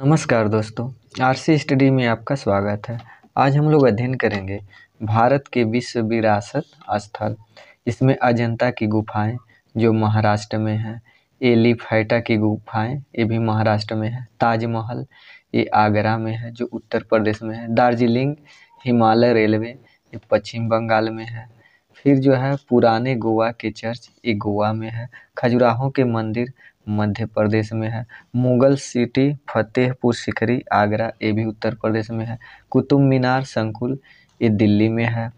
नमस्कार दोस्तों RC study में आपका स्वागत है आज हम लोग अध्ययन करेंगे भारत के विश्व विरासत स्थल इसमें अजंता की गुफाएं जो महाराष्ट्र में हैं लिफाइटा की गुफाएं ये भी महाराष्ट्र में है ताजमहल ये आगरा में है जो उत्तर प्रदेश में है दार्जिलिंग हिमालय रेलवे ये पश्चिम बंगाल में है फिर जो है पुराने गोवा के चर्च ये गोवा में है खजुराहो के मंदिर मध्य प्रदेश में है मुगल सिटी फतेहपुर सिकरी आगरा ये भी उत्तर प्रदेश में है कुतुब मीनार संकुल ये दिल्ली में है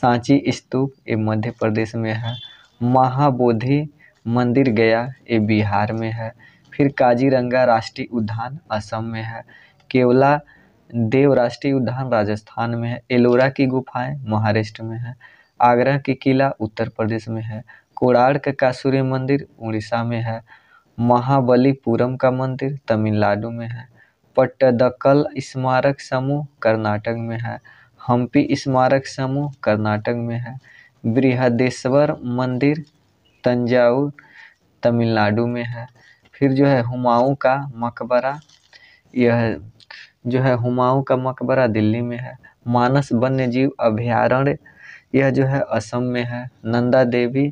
सांची स्तूप ये मध्य प्रदेश में है महाबोधि मंदिर गया ये बिहार में है फिर काजीरंगा राष्ट्रीय उद्यान असम में है केवला देव राष्ट्रीय उद्यान राजस्थान में है एलोरा की गुफाएं महाराष्ट्र में है आगरा के किला उत्तर प्रदेश में है कोणार्क का सूर्य मंदिर उड़ीसा में है महाबलीपुरम का मंदिर तमिलनाडु में है पट्टदकल स्मारक समूह कर्नाटक में है हम्पी स्मारक समूह कर्नाटक में है बृहदेश्वर मंदिर तंजावुर तमिलनाडु में है फिर जो है हुमाऊँ का मकबरा यह जो है हुमाऊँ का मकबरा दिल्ली में है मानस वन्यजीव अभयारण्य यह जो है असम में है नंदा देवी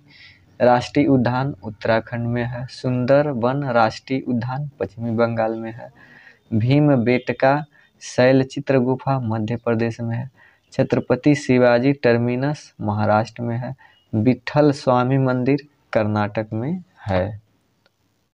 राष्ट्रीय उद्यान उत्तराखंड में है सुंदर वन राष्ट्रीय उद्यान पश्चिमी बंगाल में है भीम बेटका शैल चित्र गुफा मध्य प्रदेश में है छत्रपति शिवाजी टर्मिनस महाराष्ट्र में है विठल स्वामी मंदिर कर्नाटक में है